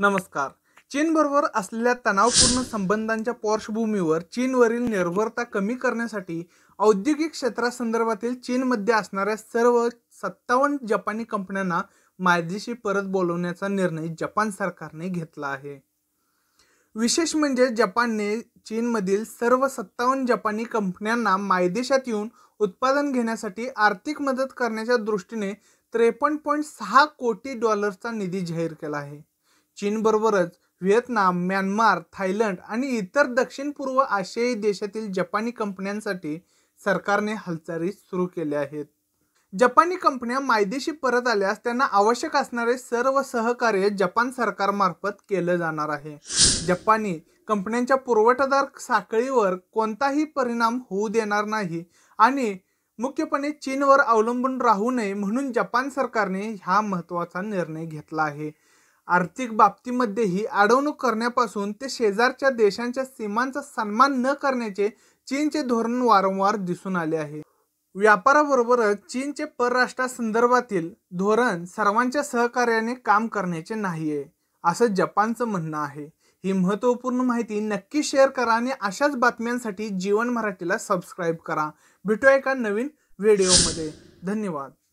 नमस्कार चीनबरोबर असलेल्या तणावपूर्ण संबंधांच्या पार्श्वभूमीवर चीनवरील निर्भरता कमी करण्यासाठी औद्योगिक क्षेत्रासंदर्भातील चीनमध्ये असणाऱ्या सर्व सत्तावन्न जपानी कंपन्यांना मायदेशी परत बोलवण्याचा निर्णय जपान सरकारने घेतला आहे विशेष म्हणजे जपानने चीनमधील सर्व सत्तावन्न जपानी कंपन्यांना मायदेशात येऊन उत्पादन घेण्यासाठी आर्थिक मदत करण्याच्या दृष्टीने त्रेपन्न पॉईंट सहा कोटी डॉलरचा निधी जाहीर केला आहे चीनबरोबरच व्हिएतनाम म्यानमार थायलंड आणि इतर दक्षिण पूर्व आशियाई देशातील जपानी कंपन्यांसाठी सरकारने हालचाली सुरू केल्या आहेत जपानी कंपन्या मायदेशी परत आल्यास त्यांना आवश्यक असणारे सर्व सहकार्य जपान सरकारमार्फत केलं जाणार आहे जपानी कंपन्यांच्या पुरवठादार साखळीवर कोणताही परिणाम होऊ देणार नाही आणि मुख्यपणे चीनवर अवलंबून राहू नये म्हणून जपान सरकारने हा महत्त्वाचा निर्णय घेतला आहे आर्थिक बाबतीमध्येही अडवणूक करण्यापासून ते शेजारच्या देशांच्या सीमांचा सन्मान न करण्याचे चीनचे धोरण वारंवार दिसून आले आहे व्यापाराबरोबरच चीनचे परराष्ट्रासंदर्भातील धोरण सर्वांच्या सहकार्याने काम करण्याचे नाही आहे असं जपानचं म्हणणं आहे ही महत्त्वपूर्ण माहिती नक्की शेअर करा आणि अशाच बातम्यांसाठी जीवन मराठीला सबस्क्राईब करा भेटूया एका नवीन व्हिडिओमध्ये धन्यवाद